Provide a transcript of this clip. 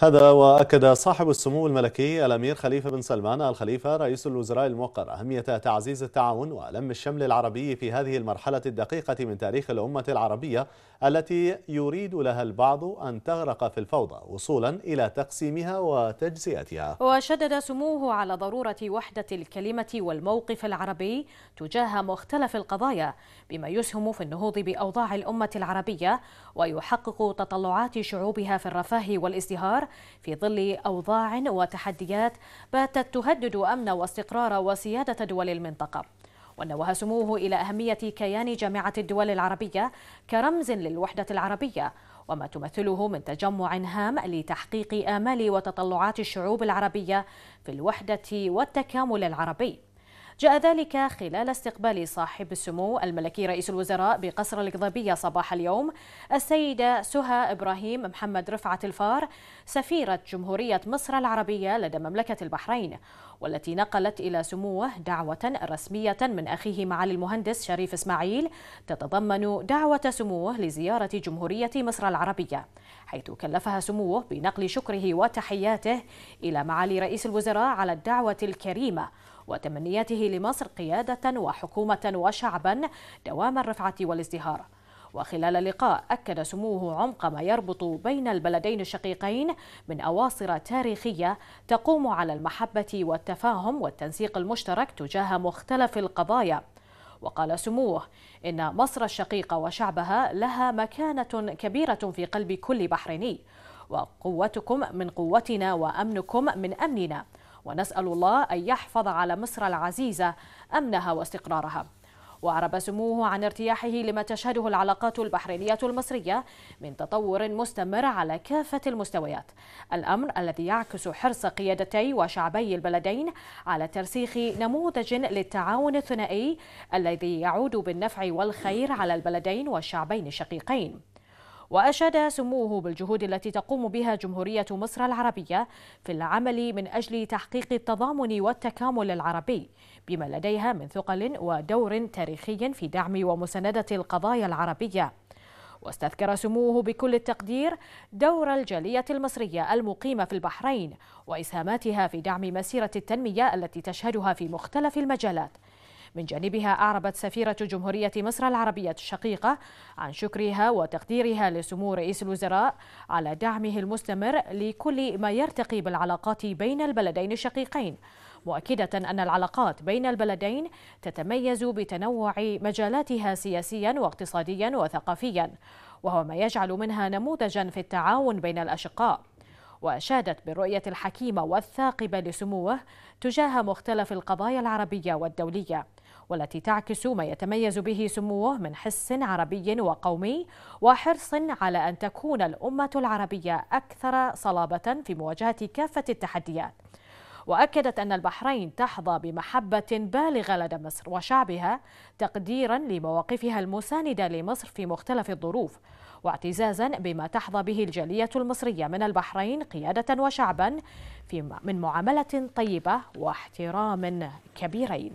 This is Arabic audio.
هذا وأكد صاحب السمو الملكي الأمير خليفة بن سلمان الخليفة رئيس الوزراء الموقر أهمية تعزيز التعاون ولم الشمل العربي في هذه المرحلة الدقيقة من تاريخ الأمة العربية التي يريد لها البعض أن تغرق في الفوضى وصولا إلى تقسيمها وتجزئتها وشدد سموه على ضرورة وحدة الكلمة والموقف العربي تجاه مختلف القضايا بما يسهم في النهوض بأوضاع الأمة العربية ويحقق تطلعات شعوبها في الرفاه والازدهار في ظل أوضاع وتحديات باتت تهدد أمن واستقرار وسيادة دول المنطقة ونوه سموه إلى أهمية كيان جامعة الدول العربية كرمز للوحدة العربية وما تمثله من تجمع هام لتحقيق آمال وتطلعات الشعوب العربية في الوحدة والتكامل العربي جاء ذلك خلال استقبال صاحب السمو الملكي رئيس الوزراء بقصر القضبية صباح اليوم السيدة سهى إبراهيم محمد رفعه الفار سفيرة جمهورية مصر العربية لدى مملكة البحرين والتي نقلت إلى سموه دعوة رسمية من أخيه معالي المهندس شريف إسماعيل تتضمن دعوة سموه لزيارة جمهورية مصر العربية حيث كلفها سموه بنقل شكره وتحياته إلى معالي رئيس الوزراء على الدعوة الكريمة وتمنياته لمصر قيادة وحكومة وشعبا دوام الرفعة والازدهار وخلال اللقاء أكد سموه عمق ما يربط بين البلدين الشقيقين من أواصر تاريخية تقوم على المحبة والتفاهم والتنسيق المشترك تجاه مختلف القضايا وقال سموه إن مصر الشقيقة وشعبها لها مكانة كبيرة في قلب كل بحريني وقوتكم من قوتنا وأمنكم من أمننا ونسأل الله أن يحفظ على مصر العزيزة أمنها واستقرارها وأعرب سموه عن ارتياحه لما تشهده العلاقات البحرينية المصرية من تطور مستمر على كافة المستويات الأمر الذي يعكس حرص قيادتي وشعبي البلدين على ترسيخ نموذج للتعاون الثنائي الذي يعود بالنفع والخير على البلدين والشعبين الشقيقين وأشاد سموه بالجهود التي تقوم بها جمهورية مصر العربية في العمل من أجل تحقيق التضامن والتكامل العربي بما لديها من ثقل ودور تاريخي في دعم ومساندة القضايا العربية واستذكر سموه بكل التقدير دور الجالية المصرية المقيمة في البحرين وإسهاماتها في دعم مسيرة التنمية التي تشهدها في مختلف المجالات من جانبها أعربت سفيرة جمهورية مصر العربية الشقيقة عن شكرها وتقديرها لسمو رئيس الوزراء على دعمه المستمر لكل ما يرتقي بالعلاقات بين البلدين الشقيقين مؤكدة أن العلاقات بين البلدين تتميز بتنوع مجالاتها سياسيا واقتصاديا وثقافيا وهو ما يجعل منها نموذجا في التعاون بين الأشقاء وأشادت بالرؤية الحكيمة والثاقبة لسموه تجاه مختلف القضايا العربية والدولية والتي تعكس ما يتميز به سموه من حس عربي وقومي وحرص على أن تكون الأمة العربية أكثر صلابة في مواجهة كافة التحديات وأكدت أن البحرين تحظى بمحبة بالغة لدى مصر وشعبها تقديرا لمواقفها المساندة لمصر في مختلف الظروف واعتزازا بما تحظى به الجالية المصرية من البحرين قيادة وشعبا في من معاملة طيبة واحترام كبيرين